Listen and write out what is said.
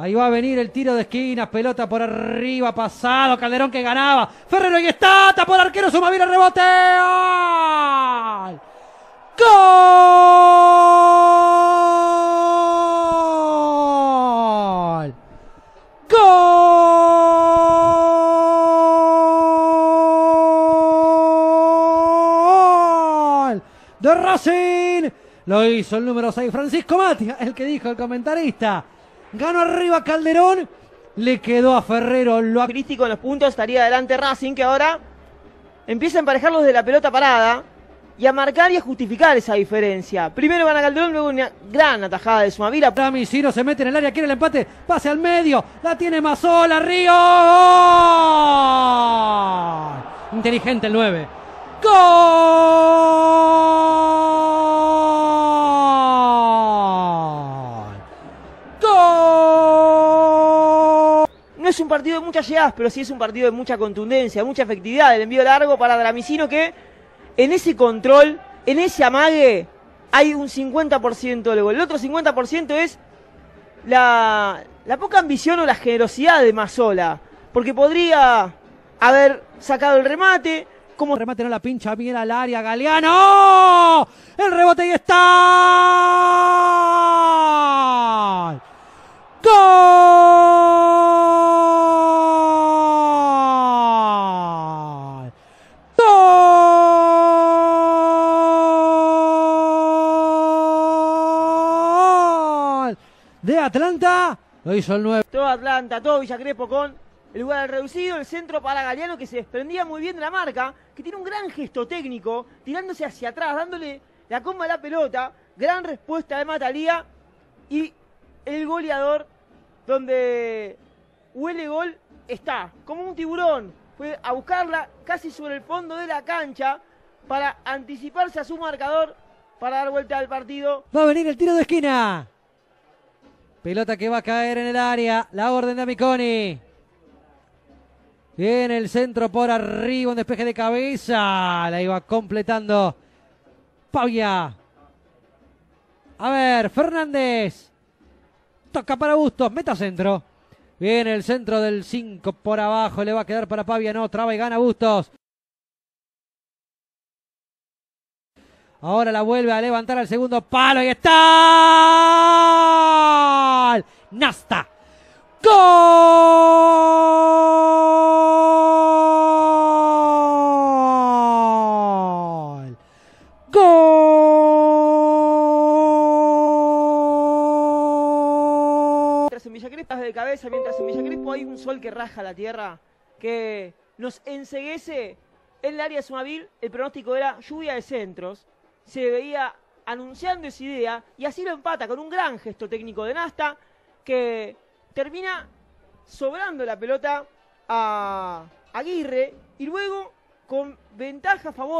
Ahí va a venir el tiro de esquina, pelota por arriba, pasado, Calderón que ganaba. Ferrero y está, por arquero, suma bien el rebote. ¡Gol! ¡Gol! ¡Gol! De Racing. Lo hizo el número 6, Francisco Matia, el que dijo el comentarista. Gano arriba Calderón. Le quedó a Ferrero lo crítico en los puntos. Estaría adelante Racing que ahora empieza a emparejarlos de la pelota parada y a marcar y a justificar esa diferencia. Primero van a Calderón, luego una gran atajada de Sumavila. Ramisiro se mete en el área, quiere el empate, pase al medio, la tiene Mazola, Río. Inteligente el 9. ¡Gol! es un partido de muchas llegadas, pero sí es un partido de mucha contundencia, mucha efectividad. El envío largo para Dramicino que en ese control, en ese amague, hay un 50% El otro 50% es la, poca ambición o la generosidad de Mazola. Porque podría haber sacado el remate, como remate no la pincha bien al área Galeano. ¡Oh! El rebote y está. de Atlanta. Lo hizo el 9. Todo Atlanta, todo Villacrepo con el lugar reducido, el centro para Galeano que se desprendía muy bien de la marca, que tiene un gran gesto técnico, tirándose hacia atrás, dándole la comba a la pelota. Gran respuesta de Matalía y el goleador donde huele gol está, como un tiburón. Fue a buscarla casi sobre el fondo de la cancha para anticiparse a su marcador para dar vuelta al partido. Va a venir el tiro de esquina. Pelota que va a caer en el área. La orden de Amiconi. Viene el centro por arriba. Un despeje de cabeza. La iba completando. Pavia. A ver, Fernández. Toca para Bustos. Meta centro. Viene el centro del 5 por abajo. Le va a quedar para Pavia. No, traba y gana Bustos. Ahora la vuelve a levantar al segundo palo. Y está. Nasta. ¡Gol! ¡Gol! Mientras en Villacrespo de cabeza, mientras en hay un sol que raja la tierra, que nos enseguese en el área de Sumavil, el pronóstico era lluvia de centros, se veía anunciando esa idea y así lo empata con un gran gesto técnico de Nasta, que termina sobrando la pelota a Aguirre y luego con ventaja a favor.